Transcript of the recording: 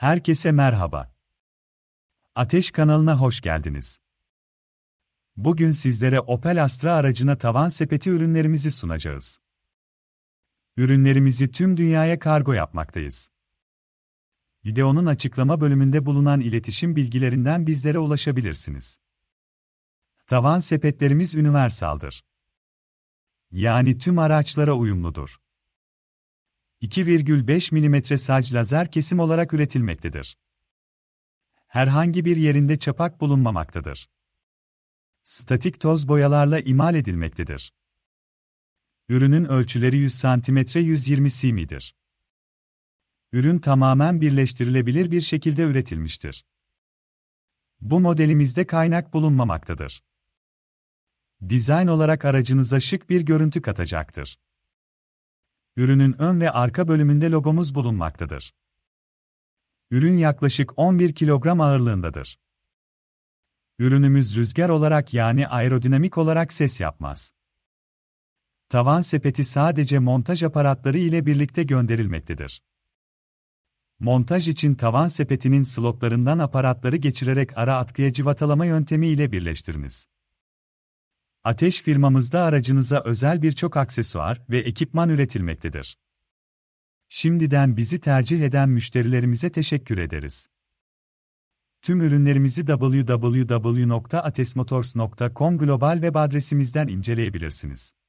Herkese merhaba. Ateş kanalına hoş geldiniz. Bugün sizlere Opel Astra aracına tavan sepeti ürünlerimizi sunacağız. Ürünlerimizi tüm dünyaya kargo yapmaktayız. Videonun açıklama bölümünde bulunan iletişim bilgilerinden bizlere ulaşabilirsiniz. Tavan sepetlerimiz universaldır. Yani tüm araçlara uyumludur. 2,5 mm sac lazer kesim olarak üretilmektedir. Herhangi bir yerinde çapak bulunmamaktadır. Statik toz boyalarla imal edilmektedir. Ürünün ölçüleri 100 cm 120 cm'dir. Ürün tamamen birleştirilebilir bir şekilde üretilmiştir. Bu modelimizde kaynak bulunmamaktadır. Dizayn olarak aracınıza şık bir görüntü katacaktır ürünün ön ve arka bölümünde logomuz bulunmaktadır. Ürün yaklaşık 11 kilogram ağırlığındadır. Ürünümüz rüzgar olarak yani aerodinamik olarak ses yapmaz. Tavan sepeti sadece montaj aparatları ile birlikte gönderilmektedir. Montaj için tavan sepetinin slotlarından aparatları geçirerek ara atkıya civatalama yöntemi ile birleştiriniz. Ateş firmamızda aracınıza özel birçok aksesuar ve ekipman üretilmektedir. Şimdiden bizi tercih eden müşterilerimize teşekkür ederiz. Tüm ürünlerimizi www.atesmotors.com global web adresimizden inceleyebilirsiniz.